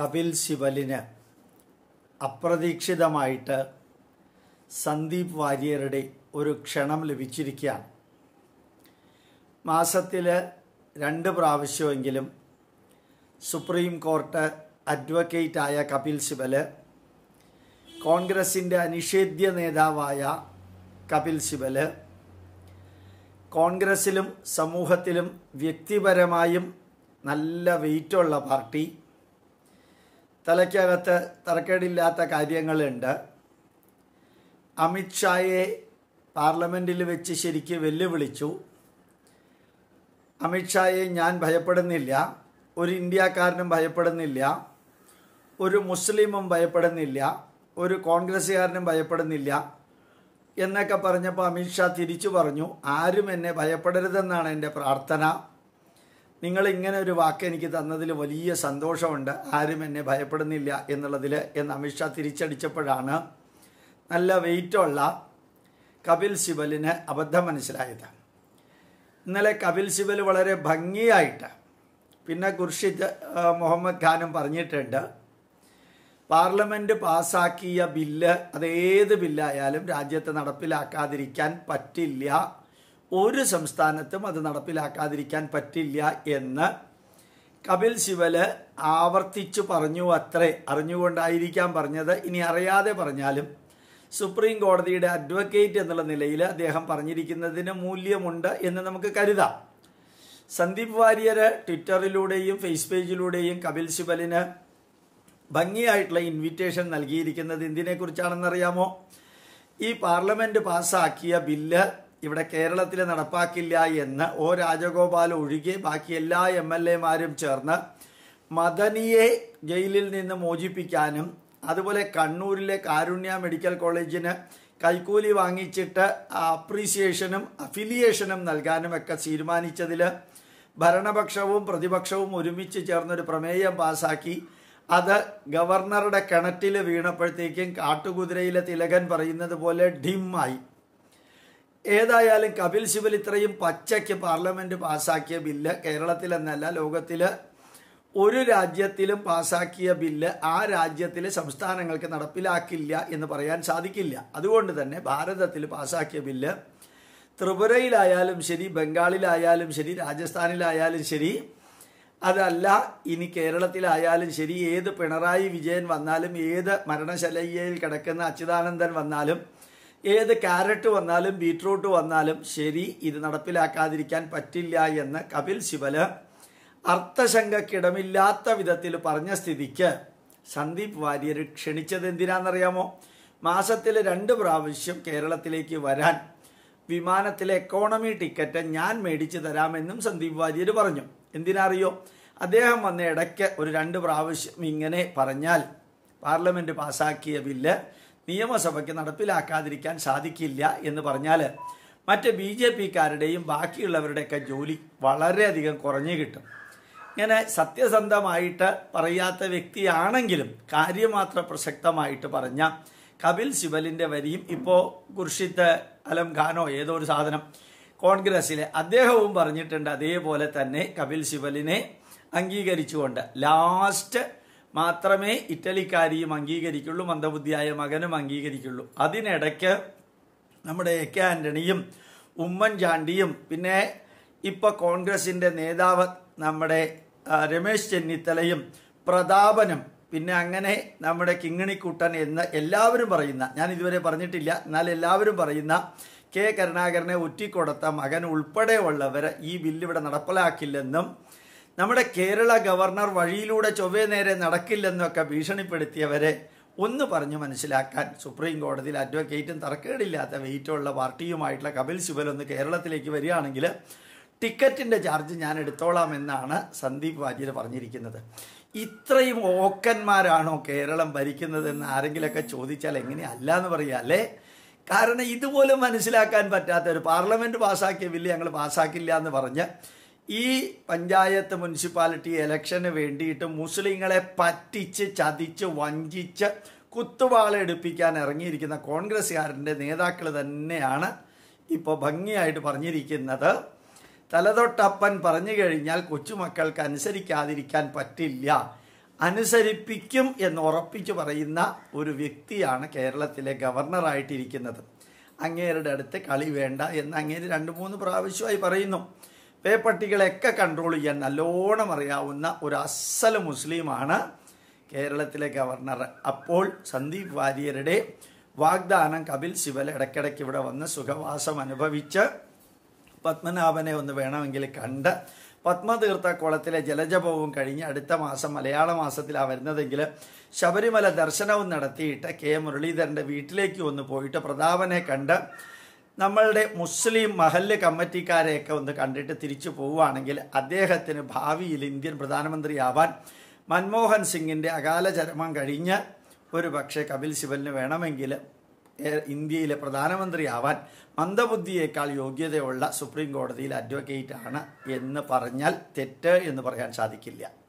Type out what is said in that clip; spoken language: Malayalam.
കപിൽ ശിവലിന് അപ്രതീക്ഷിതമായിട്ട് സന്ദീപ് വാര്യരുടെ ഒരു ക്ഷണം ലഭിച്ചിരിക്കുകയാണ് മാസത്തിൽ രണ്ട് പ്രാവശ്യമെങ്കിലും സുപ്രീം കോർട്ട് അഡ്വക്കേറ്റായ കപിൽ സിബൽ കോൺഗ്രസിൻ്റെ അനിഷേധ്യ നേതാവായ കപിൽ സിബൽ കോൺഗ്രസിലും സമൂഹത്തിലും വ്യക്തിപരമായും നല്ല വെയിറ്റുള്ള പാർട്ടി തലയ്ക്കകത്ത് തറക്കേടില്ലാത്ത കാര്യങ്ങളുണ്ട് അമിത്ഷായെ പാർലമെൻറ്റിൽ വെച്ച് ശരിക്ക് വെല്ലുവിളിച്ചു അമിത്ഷായെ ഞാൻ ഭയപ്പെടുന്നില്ല ഒരു ഇന്ത്യക്കാരനും ഭയപ്പെടുന്നില്ല ഒരു മുസ്ലിമും ഭയപ്പെടുന്നില്ല ഒരു കോൺഗ്രസ്സുകാരനും ഭയപ്പെടുന്നില്ല എന്നൊക്കെ പറഞ്ഞപ്പോൾ അമിത്ഷാ തിരിച്ചു പറഞ്ഞു ആരും എന്നെ ഭയപ്പെടരുതെന്നാണ് എൻ്റെ പ്രാർത്ഥന നിങ്ങൾ ഇങ്ങനെ ഒരു വാക്ക് എനിക്ക് തന്നതിൽ വലിയ സന്തോഷമുണ്ട് ആരും എന്നെ ഭയപ്പെടുന്നില്ല എന്നുള്ളതിൽ എന്ന് അമിത്ഷാ തിരിച്ചടിച്ചപ്പോഴാണ് നല്ല വെയിറ്റുള്ള കപിൽ സിബലിന് അബദ്ധം മനസ്സിലായത് ഇന്നലെ കപിൽ സിബൽ വളരെ ഭംഗിയായിട്ട് പിന്നെ ഖുർഷിദ് മുഹമ്മദ് ഖാനും പറഞ്ഞിട്ടുണ്ട് പാർലമെൻറ്റ് പാസ്സാക്കിയ ബില്ല് അതേത് ബില്ലായാലും രാജ്യത്ത് നടപ്പിലാക്കാതിരിക്കാൻ പറ്റില്ല ഒരു സംസ്ഥാനത്തും അത് നടപ്പിലാക്കാതിരിക്കാൻ പറ്റില്ല എന്ന് കപിൽ സിബല് ആവർത്തിച്ചു പറഞ്ഞു അത്രേ അറിഞ്ഞുകൊണ്ടായിരിക്കാം പറഞ്ഞത് ഇനി അറിയാതെ പറഞ്ഞാലും സുപ്രീം കോടതിയുടെ അഡ്വക്കേറ്റ് എന്നുള്ള നിലയിൽ അദ്ദേഹം പറഞ്ഞിരിക്കുന്നതിന് മൂല്യമുണ്ട് എന്ന് നമുക്ക് കരുതാം സന്ദീപ് വാര്യർ ട്വിറ്ററിലൂടെയും ഫേസ് പേജിലൂടെയും കപിൽ സിബലിന് ഭംഗിയായിട്ടുള്ള ഇൻവിറ്റേഷൻ നൽകിയിരിക്കുന്നത് എന്തിനെക്കുറിച്ചാണെന്നറിയാമോ ഈ പാർലമെൻറ്റ് പാസ്സാക്കിയ ബില്ല് ഇവിടെ കേരളത്തിൽ നടപ്പാക്കില്ല എന്ന് ഒ രാജഗോപാൽ ഒഴികെ ബാക്കി എല്ലാ എം എൽ എമാരും ചേർന്ന് മദനിയെ ജയിലിൽ നിന്ന് മോചിപ്പിക്കാനും അതുപോലെ കണ്ണൂരിലെ കാരുണ്യ മെഡിക്കൽ കോളേജിന് കൈക്കൂലി വാങ്ങിച്ചിട്ട് അപ്രീസിയേഷനും അഫിലിയേഷനും നൽകാനും ഒക്കെ തീരുമാനിച്ചതിൽ ഭരണപക്ഷവും പ്രതിപക്ഷവും ഒരുമിച്ച് ചേർന്നൊരു പ്രമേയം പാസാക്കി അത് ഗവർണറുടെ കിണറ്റിൽ വീണപ്പോഴത്തേക്കും കാട്ടുകുതിരയിലെ തിലകൻ പറയുന്നത് പോലെ ഡിമ്മായി ഏതായാലും കപിൽ സിബൽ ഇത്രയും പച്ചയ്ക്ക് പാർലമെൻറ്റ് പാസ്സാക്കിയ ബില്ല് കേരളത്തിലെന്നല്ല ലോകത്തിൽ ഒരു രാജ്യത്തിലും പാസാക്കിയ ബില്ല് ആ രാജ്യത്തിലെ സംസ്ഥാനങ്ങൾക്ക് നടപ്പിലാക്കില്ല എന്ന് പറയാൻ സാധിക്കില്ല അതുകൊണ്ട് തന്നെ ഭാരതത്തിൽ പാസാക്കിയ ബില്ല് ത്രിപുരയിലായാലും ശരി ബംഗാളിലായാലും ശരി രാജസ്ഥാനിലായാലും ശരി അതല്ല ഇനി കേരളത്തിലായാലും ശരി ഏത് പിണറായി വിജയൻ വന്നാലും ഏത് മരണശലയ്യയിൽ കിടക്കുന്ന അച്യുതാനന്ദൻ വന്നാലും ഏത് കാരറ്റ് വന്നാലും ബീട്രൂട്ട് വന്നാലും ശരി ഇത് നടപ്പിലാക്കാതിരിക്കാൻ പറ്റില്ല എന്ന് കപിൽ ശിവല് അർത്ഥശങ്കക്കിടമില്ലാത്ത വിധത്തിൽ പറഞ്ഞ സ്ഥിതിക്ക് സന്ദീപ് വാര്യർ ക്ഷണിച്ചത് എന്തിനാണെന്നറിയാമോ മാസത്തിൽ രണ്ട് പ്രാവശ്യം കേരളത്തിലേക്ക് വരാൻ വിമാനത്തിലെ എക്കോണമി ടിക്കറ്റ് ഞാൻ മേടിച്ചു തരാമെന്നും സന്ദീപ് വാര്യർ പറഞ്ഞു എന്തിനാറിയോ അദ്ദേഹം വന്ന ഇടയ്ക്ക് ഒരു രണ്ട് പ്രാവശ്യം ഇങ്ങനെ പറഞ്ഞാൽ പാർലമെൻറ്റ് പാസാക്കിയ ബില്ല് നിയമസഭയ്ക്ക് നടപ്പിലാക്കാതിരിക്കാൻ സാധിക്കില്ല എന്ന് പറഞ്ഞാൽ മറ്റ് ബി ജെ പിക്കാരുടെയും ബാക്കിയുള്ളവരുടെയൊക്കെ ജോലി വളരെയധികം കുറഞ്ഞു കിട്ടും ഇങ്ങനെ സത്യസന്ധമായിട്ട് പറയാത്ത വ്യക്തിയാണെങ്കിലും കാര്യമാത്ര പ്രസക്തമായിട്ട് പറഞ്ഞ കപിൽ സിബലിൻ്റെ വരിയും ഇപ്പോൾ ഖുർഷിദ് അലം ഖാനോ ഏതോ ഒരു സാധനം കോൺഗ്രസ്സിലെ അദ്ദേഹവും പറഞ്ഞിട്ടുണ്ട് അതേപോലെ തന്നെ കപിൽ ശിവലിനെ അംഗീകരിച്ചുകൊണ്ട് ലാസ്റ്റ് മാത്രമേ ഇറ്റലിക്കാരിയും അംഗീകരിക്കുള്ളൂ മന്ദബുദ്ധിയായ മകനും അംഗീകരിക്കുള്ളൂ അതിനിടയ്ക്ക് നമ്മുടെ എ കെ ആൻ്റണിയും ഉമ്മൻചാണ്ടിയും പിന്നെ ഇപ്പൊ കോൺഗ്രസിന്റെ നേതാവ് നമ്മുടെ രമേശ് ചെന്നിത്തലയും പ്രതാപനും പിന്നെ അങ്ങനെ നമ്മുടെ കിങ്ങിണിക്കൂട്ടൻ എന്ന് എല്ലാവരും പറയുന്ന ഞാൻ ഇതുവരെ പറഞ്ഞിട്ടില്ല എന്നാൽ എല്ലാവരും പറയുന്ന കെ കരുണാകരനെ ഒറ്റിക്കൊടുത്ത മകൻ ഉൾപ്പെടെയുള്ളവർ ഈ ബില്ല് ഇവിടെ നടപ്പിലാക്കില്ലെന്നും നമ്മുടെ കേരള ഗവർണർ വഴിയിലൂടെ ചൊവ്വേ നേരെ നടക്കില്ലെന്നൊക്കെ ഭീഷണിപ്പെടുത്തിയവരെ ഒന്ന് പറഞ്ഞു മനസ്സിലാക്കാൻ സുപ്രീം കോടതിയിൽ അഡ്വക്കേറ്റും തറക്കേടില്ലാത്ത വെയിറ്റുള്ള പാർട്ടിയുമായിട്ടുള്ള കപിൽ സിബൽ ഒന്ന് കേരളത്തിലേക്ക് വരികയാണെങ്കിൽ ടിക്കറ്റിൻ്റെ ചാർജ് ഞാൻ എടുത്തോളാം എന്നാണ് സന്ദീപ് വാര്യർ പറഞ്ഞിരിക്കുന്നത് ഇത്രയും ഓക്കന്മാരാണോ കേരളം ഭരിക്കുന്നത് എന്ന് ആരെങ്കിലൊക്കെ ചോദിച്ചാൽ എങ്ങനെയല്ല എന്ന് പറയാം അല്ലേ കാരണം ഇതുപോലും മനസ്സിലാക്കാൻ പറ്റാത്ത ഒരു പാർലമെൻറ്റ് പാസ്സാക്കിയ ബില്ല് ഞങ്ങൾ പാസ്സാക്കില്ല എന്ന് പറഞ്ഞ് ഈ പഞ്ചായത്ത് മുനിസിപ്പാലിറ്റി ഇലക്ഷന് വേണ്ടിയിട്ട് മുസ്ലിങ്ങളെ പറ്റിച്ച് ചതിച്ച് വഞ്ചിച്ച് കുത്തുവാളെടുപ്പിക്കാൻ ഇറങ്ങിയിരിക്കുന്ന കോൺഗ്രസ്സുകാരൻ്റെ നേതാക്കൾ തന്നെയാണ് ഇപ്പോൾ ഭംഗിയായിട്ട് പറഞ്ഞിരിക്കുന്നത് തലതൊട്ടപ്പൻ പറഞ്ഞു കഴിഞ്ഞാൽ കൊച്ചുമക്കൾക്ക് അനുസരിക്കാതിരിക്കാൻ പറ്റില്ല അനുസരിപ്പിക്കും എന്ന് ഉറപ്പിച്ചു പറയുന്ന ഒരു വ്യക്തിയാണ് കേരളത്തിലെ ഗവർണറായിട്ടിരിക്കുന്നത് അങ്ങേരുടെ അടുത്ത് കളി വേണ്ട എന്ന് അങ്ങേര് രണ്ട് മൂന്ന് പ്രാവശ്യമായി പറയുന്നു പേപ്പട്ടികളെയൊക്കെ കൺട്രോൾ ചെയ്യാൻ നല്ലോണം അറിയാവുന്ന ഒരു അസൽ മുസ്ലിമാണ് കേരളത്തിലെ ഗവർണർ അപ്പോൾ സന്ദീപ് വാര്യരുടെ വാഗ്ദാനം കപിൽ സിബൽ ഇടയ്ക്കിടയ്ക്ക് ഇവിടെ വന്ന് സുഖവാസം അനുഭവിച്ച് പത്മനാഭനെ ഒന്ന് വേണമെങ്കിൽ കണ്ട് പത്മതീർത്ഥ കുളത്തിലെ ജലജപവും കഴിഞ്ഞ് അടുത്ത മാസം മലയാള മാസത്തിലാണ് വരുന്നതെങ്കിൽ ശബരിമല ദർശനവും നടത്തിയിട്ട് കെ മുരളീധരൻ്റെ വീട്ടിലേക്ക് ഒന്ന് പോയിട്ട് പ്രതാപനെ കണ്ട് നമ്മളുടെ മുസ്ലിം മഹല്ല് കമ്മിറ്റിക്കാരെയൊക്കെ ഒന്ന് കണ്ടിട്ട് തിരിച്ചു പോവുകയാണെങ്കിൽ അദ്ദേഹത്തിന് ഭാവിയിൽ ഇന്ത്യൻ പ്രധാനമന്ത്രിയാവാൻ മൻമോഹൻ സിംഗിൻ്റെ അകാല ചരമം കഴിഞ്ഞ് ഒരു പക്ഷേ കപിൽ ശിവലിന് വേണമെങ്കിൽ ഇന്ത്യയിലെ പ്രധാനമന്ത്രിയാവാൻ മന്ദബുദ്ധിയേക്കാൾ യോഗ്യതയുള്ള സുപ്രീം കോടതിയിൽ അഡ്വക്കേറ്റ് ആണ് എന്ന് പറഞ്ഞാൽ തെറ്റ് എന്ന് പറയാൻ സാധിക്കില്ല